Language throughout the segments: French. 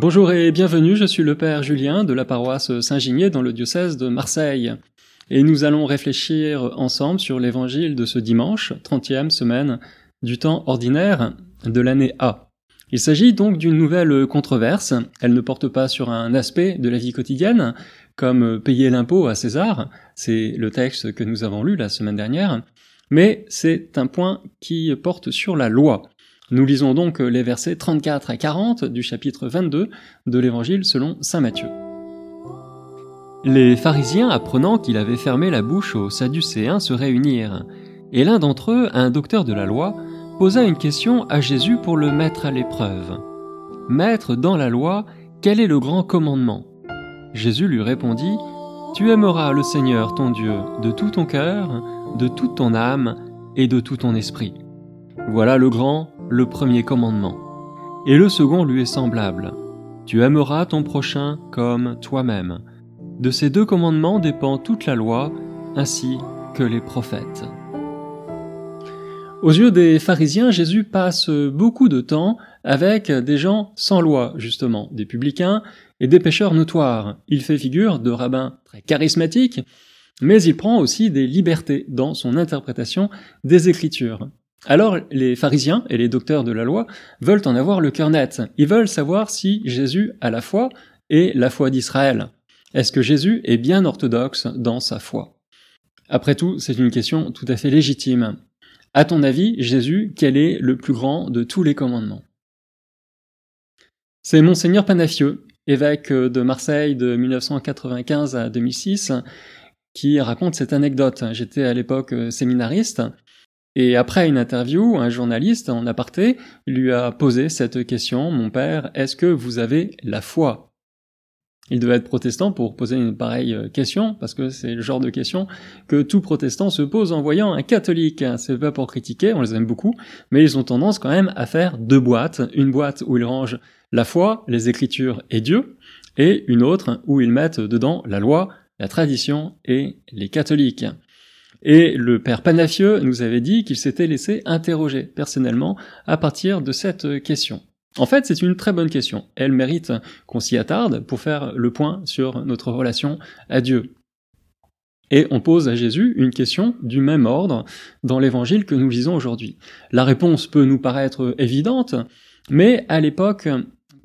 Bonjour et bienvenue, je suis le Père Julien de la paroisse saint gigné dans le diocèse de Marseille. Et nous allons réfléchir ensemble sur l'évangile de ce dimanche, 30e semaine du temps ordinaire de l'année A. Il s'agit donc d'une nouvelle controverse, elle ne porte pas sur un aspect de la vie quotidienne, comme payer l'impôt à César, c'est le texte que nous avons lu la semaine dernière, mais c'est un point qui porte sur la loi. Nous lisons donc les versets 34 à 40 du chapitre 22 de l'Évangile selon Saint Matthieu. Les pharisiens, apprenant qu'il avait fermé la bouche aux Sadducéens, se réunirent, et l'un d'entre eux, un docteur de la loi, posa une question à Jésus pour le mettre à l'épreuve. Maître, dans la loi, quel est le grand commandement Jésus lui répondit, Tu aimeras le Seigneur ton Dieu de tout ton cœur, de toute ton âme et de tout ton esprit. Voilà le grand le premier commandement. Et le second lui est semblable. Tu aimeras ton prochain comme toi-même. De ces deux commandements dépend toute la loi, ainsi que les prophètes. Aux yeux des pharisiens, Jésus passe beaucoup de temps avec des gens sans loi, justement, des publicains et des pêcheurs notoires. Il fait figure de rabbin très charismatique, mais il prend aussi des libertés dans son interprétation des Écritures. Alors les pharisiens et les docteurs de la loi veulent en avoir le cœur net. Ils veulent savoir si Jésus a la foi et la foi d'Israël. Est-ce que Jésus est bien orthodoxe dans sa foi Après tout, c'est une question tout à fait légitime. À ton avis, Jésus, quel est le plus grand de tous les commandements C'est monseigneur Panafieux, évêque de Marseille de 1995 à 2006, qui raconte cette anecdote. J'étais à l'époque séminariste et après une interview, un journaliste en aparté lui a posé cette question, mon père, est-ce que vous avez la foi Il devait être protestant pour poser une pareille euh, question, parce que c'est le genre de question que tout protestant se pose en voyant un catholique. C'est pas pour critiquer, on les aime beaucoup, mais ils ont tendance quand même à faire deux boîtes. Une boîte où ils rangent la foi, les écritures et Dieu, et une autre où ils mettent dedans la loi, la tradition et les catholiques. Et le père Panafieux nous avait dit qu'il s'était laissé interroger personnellement à partir de cette question. En fait, c'est une très bonne question. Elle mérite qu'on s'y attarde pour faire le point sur notre relation à Dieu. Et on pose à Jésus une question du même ordre dans l'évangile que nous lisons aujourd'hui. La réponse peut nous paraître évidente, mais à l'époque,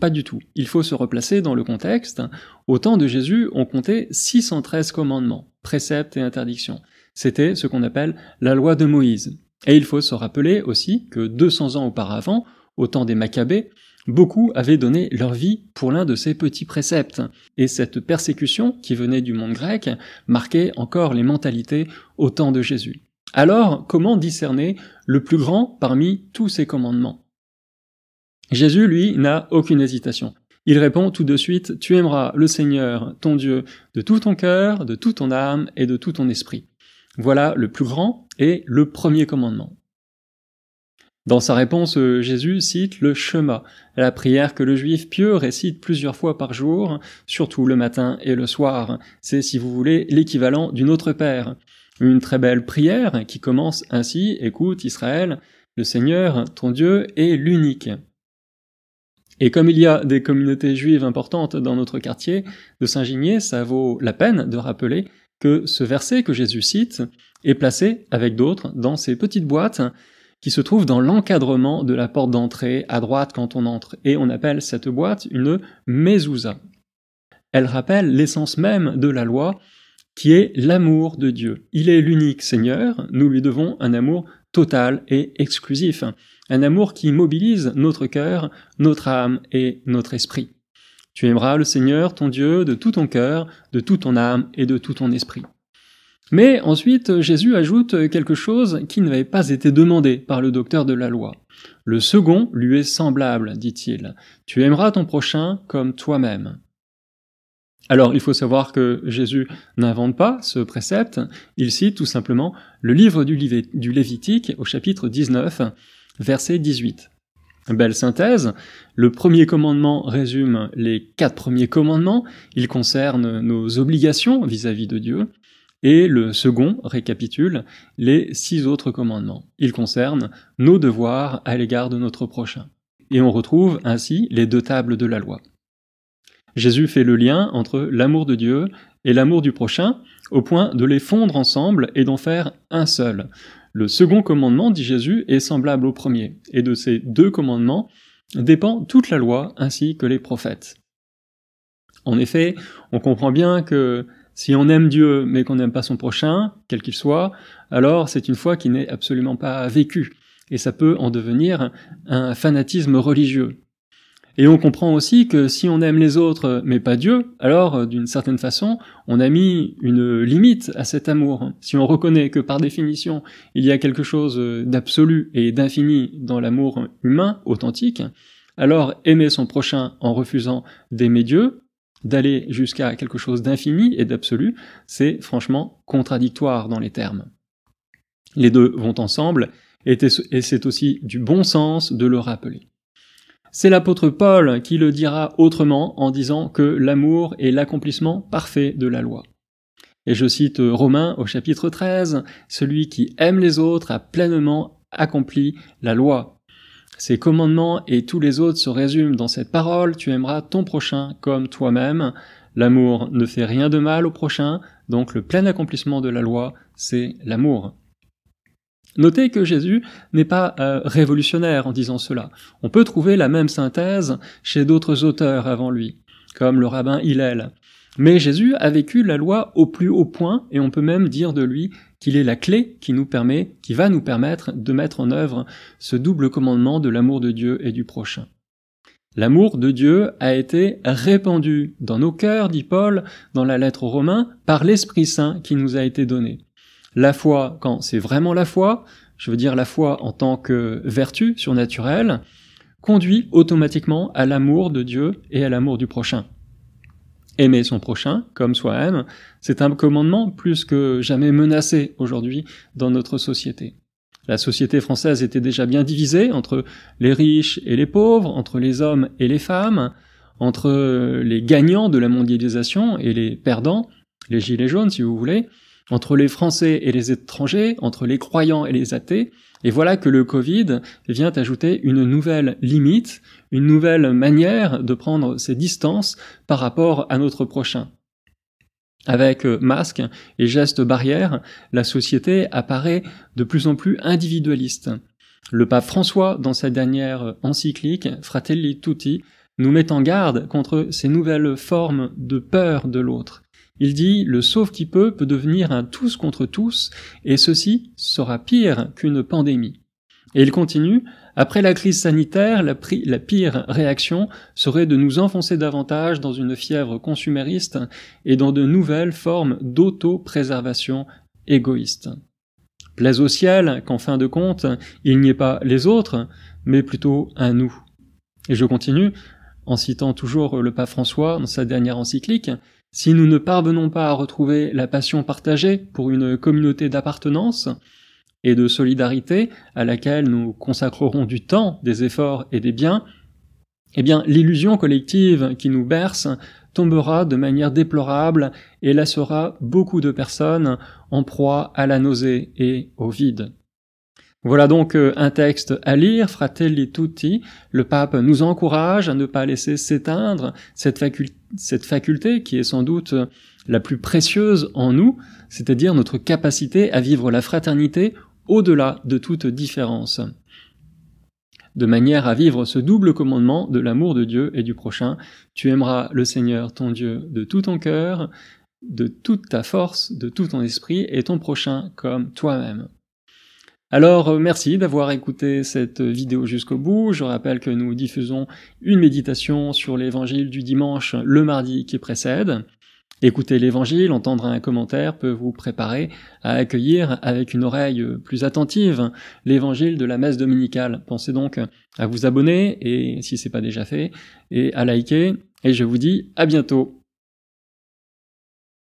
pas du tout. Il faut se replacer dans le contexte. Au temps de Jésus, on comptait 613 commandements, préceptes et interdictions. C'était ce qu'on appelle la loi de Moïse. Et il faut se rappeler aussi que 200 ans auparavant, au temps des Maccabées, beaucoup avaient donné leur vie pour l'un de ces petits préceptes. Et cette persécution qui venait du monde grec marquait encore les mentalités au temps de Jésus. Alors, comment discerner le plus grand parmi tous ces commandements Jésus, lui, n'a aucune hésitation. Il répond tout de suite, Tu aimeras le Seigneur, ton Dieu, de tout ton cœur, de toute ton âme et de tout ton esprit. Voilà le plus grand et le premier commandement. Dans sa réponse, euh, Jésus cite le chemin, la prière que le juif pieux récite plusieurs fois par jour, surtout le matin et le soir. C'est, si vous voulez, l'équivalent d'une autre Père. Une très belle prière qui commence ainsi, écoute Israël, le Seigneur, ton Dieu, est l'unique. Et comme il y a des communautés juives importantes dans notre quartier de saint gigné ça vaut la peine de rappeler que ce verset que Jésus cite est placé, avec d'autres, dans ces petites boîtes qui se trouvent dans l'encadrement de la porte d'entrée à droite quand on entre, et on appelle cette boîte une mezouza. Elle rappelle l'essence même de la loi, qui est l'amour de Dieu. Il est l'unique Seigneur, nous lui devons un amour total et exclusif, un amour qui mobilise notre cœur, notre âme et notre esprit. Tu aimeras le Seigneur, ton Dieu, de tout ton cœur, de toute ton âme et de tout ton esprit. Mais ensuite, Jésus ajoute quelque chose qui n'avait pas été demandé par le docteur de la loi. Le second lui est semblable, dit-il. Tu aimeras ton prochain comme toi-même. Alors, il faut savoir que Jésus n'invente pas ce précepte, il cite tout simplement le livre du, Lévitique au chapitre 19, verset 18. Belle synthèse. Le premier commandement résume les quatre premiers commandements. Il concerne nos obligations vis-à-vis de Dieu. Et le second récapitule les six autres commandements. Il concerne nos devoirs à l'égard de notre prochain. Et on retrouve ainsi les deux tables de la loi. Jésus fait le lien entre l'amour de Dieu et l'amour du prochain au point de les fondre ensemble et d'en faire un seul. Le second commandement, dit Jésus, est semblable au premier, et de ces deux commandements dépend toute la loi ainsi que les prophètes. En effet, on comprend bien que si on aime Dieu mais qu'on n'aime pas son prochain, quel qu'il soit, alors c'est une foi qui n'est absolument pas vécue, et ça peut en devenir un fanatisme religieux. Et on comprend aussi que si on aime les autres mais pas Dieu, alors euh, d'une certaine façon, on a mis une limite à cet amour. Hein. Si on reconnaît que par définition, il y a quelque chose euh, d'absolu et d'infini dans l'amour humain authentique, alors aimer son prochain en refusant d'aimer Dieu, d'aller jusqu'à quelque chose d'infini et d'absolu, c'est franchement contradictoire dans les termes. Les deux vont ensemble, et c'est aussi du bon sens de le rappeler. C'est l'apôtre Paul qui le dira autrement en disant que l'amour est l'accomplissement parfait de la loi. Et je cite Romain au chapitre 13, Celui qui aime les autres a pleinement accompli la loi. Ces commandements et tous les autres se résument dans cette parole, Tu aimeras ton prochain comme toi-même. L'amour ne fait rien de mal au prochain, donc le plein accomplissement de la loi, c'est l'amour. Notez que Jésus n'est pas euh, révolutionnaire en disant cela. On peut trouver la même synthèse chez d'autres auteurs avant lui, comme le rabbin Hillel. Mais Jésus a vécu la loi au plus haut point, et on peut même dire de lui qu'il est la clé qui nous permet, qui va nous permettre de mettre en œuvre ce double commandement de l'amour de Dieu et du prochain. L'amour de Dieu a été répandu dans nos cœurs, dit Paul dans la lettre aux Romains, par l'Esprit Saint qui nous a été donné. La foi, quand c'est vraiment la foi, je veux dire la foi en tant que vertu surnaturelle, conduit automatiquement à l'amour de Dieu et à l'amour du prochain. Aimer son prochain comme soi-même, c'est un commandement plus que jamais menacé aujourd'hui dans notre société. La société française était déjà bien divisée entre les riches et les pauvres, entre les hommes et les femmes, entre les gagnants de la mondialisation et les perdants, les gilets jaunes si vous voulez, entre les Français et les étrangers, entre les croyants et les athées, et voilà que le Covid vient ajouter une nouvelle limite, une nouvelle manière de prendre ses distances par rapport à notre prochain. Avec euh, masques et gestes barrières, la société apparaît de plus en plus individualiste. Le pape François, dans sa dernière encyclique, Fratelli Tutti, nous met en garde contre ces nouvelles formes de peur de l'autre, il dit le sauve qui peut peut devenir un tous contre tous, et ceci sera pire qu'une pandémie. Et il continue après la crise sanitaire, la, pire réaction serait de nous enfoncer davantage dans une fièvre consumériste et dans de nouvelles formes d'auto-préservation égoïste. Plaise au ciel qu'en fin de compte, il n'y ait pas les autres, mais plutôt un nous. Et je continue en citant toujours le pape François dans sa dernière encyclique, si nous ne parvenons pas à retrouver la passion partagée pour une communauté d'appartenance et de solidarité à laquelle nous consacrerons du temps, des efforts et des biens, eh bien l'illusion collective qui nous berce tombera de manière déplorable et laissera beaucoup de personnes en proie à la nausée et au vide. Voilà donc euh, un texte à lire, Fratelli Tutti. Le pape nous encourage à ne pas laisser s'éteindre cette, faculté, cette faculté qui est sans doute euh, la plus précieuse en nous, c'est-à-dire notre capacité à vivre la fraternité au-delà de toute différence. De manière à vivre ce double commandement de l'amour de Dieu et du prochain, tu aimeras le Seigneur ton Dieu de tout ton cœur, de toute ta force, de tout ton esprit, et ton prochain comme toi-même. Alors euh, merci d'avoir écouté cette vidéo jusqu'au bout. Je rappelle que nous diffusons une méditation sur l'évangile du dimanche le mardi qui précède. Écouter l'évangile, entendre un commentaire peut vous préparer à accueillir avec une oreille plus attentive l'évangile de la messe dominicale. Pensez donc à vous abonner et si c'est pas déjà fait et à liker et je vous dis à bientôt.